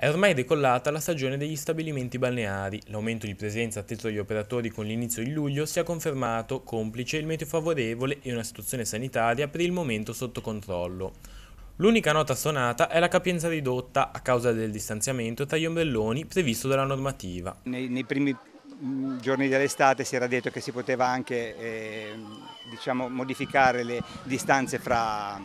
È ormai decollata la stagione degli stabilimenti balneari. L'aumento di presenza a tetto degli operatori con l'inizio di luglio si è confermato, complice il meteo favorevole e una situazione sanitaria per il momento sotto controllo. L'unica nota suonata è la capienza ridotta a causa del distanziamento tra gli ombrelloni previsto dalla normativa. Nei, nei primi mm, giorni dell'estate si era detto che si poteva anche eh, diciamo, modificare le distanze fra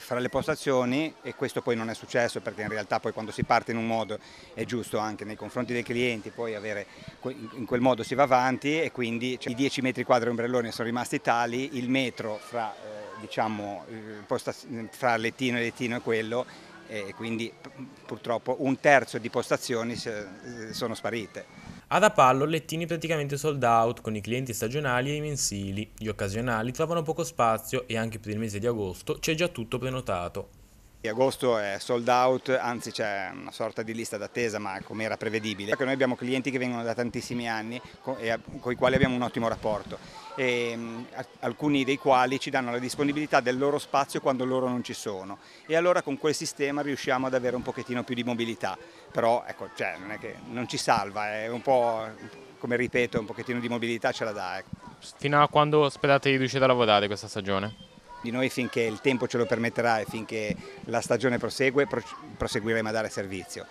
fra le postazioni e questo poi non è successo perché in realtà poi quando si parte in un modo è giusto anche nei confronti dei clienti poi avere in quel modo si va avanti e quindi cioè, i 10 metri quadri ombrelloni sono rimasti tali, il metro fra, eh, diciamo, fra lettino e lettino è quello e quindi purtroppo un terzo di postazioni sono sparite. Ad Apallo lettini praticamente sold out con i clienti stagionali e i mensili, gli occasionali trovano poco spazio e anche per il mese di agosto c'è già tutto prenotato. Agosto è sold out, anzi c'è una sorta di lista d'attesa, ma come era prevedibile. noi abbiamo clienti che vengono da tantissimi anni e con i quali abbiamo un ottimo rapporto. E, mm, alcuni dei quali ci danno la disponibilità del loro spazio quando loro non ci sono. E allora con quel sistema riusciamo ad avere un pochettino più di mobilità. Però ecco, cioè, non, non ci salva, è un po', come ripeto, un pochettino di mobilità ce la dà. Ecco. Fino a quando sperate di riuscire a lavorare questa stagione? di noi finché il tempo ce lo permetterà e finché la stagione prosegue, proseguiremo a dare servizio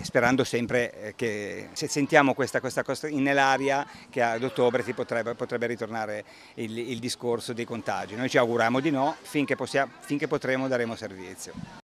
sperando sempre eh, che se sentiamo questa, questa cosa nell'aria che ad ottobre potrebbe, potrebbe, ritornare il, il, discorso dei contagi. Noi ci auguriamo di no, finché, possiamo, finché potremo daremo servizio.